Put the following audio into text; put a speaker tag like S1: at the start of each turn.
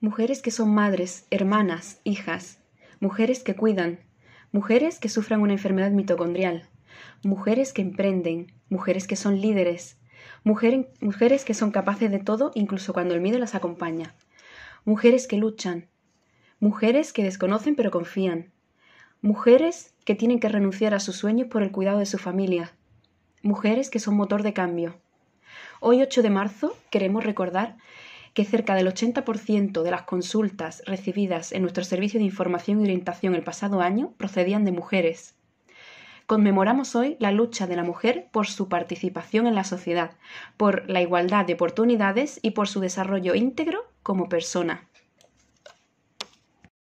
S1: Mujeres que son madres, hermanas, hijas, mujeres que cuidan, mujeres que sufran una enfermedad mitocondrial, mujeres que emprenden, mujeres que son líderes, mujeres que son capaces de todo incluso cuando el miedo las acompaña, mujeres que luchan, mujeres que desconocen pero confían, mujeres que tienen que renunciar a sus sueños por el cuidado de su familia, mujeres que son motor de cambio. Hoy 8 de marzo queremos recordar que cerca del 80% de las consultas recibidas en nuestro servicio de información y orientación el pasado año procedían de mujeres. Conmemoramos hoy la lucha de la mujer por su participación en la sociedad, por la igualdad de oportunidades y por su desarrollo íntegro como persona.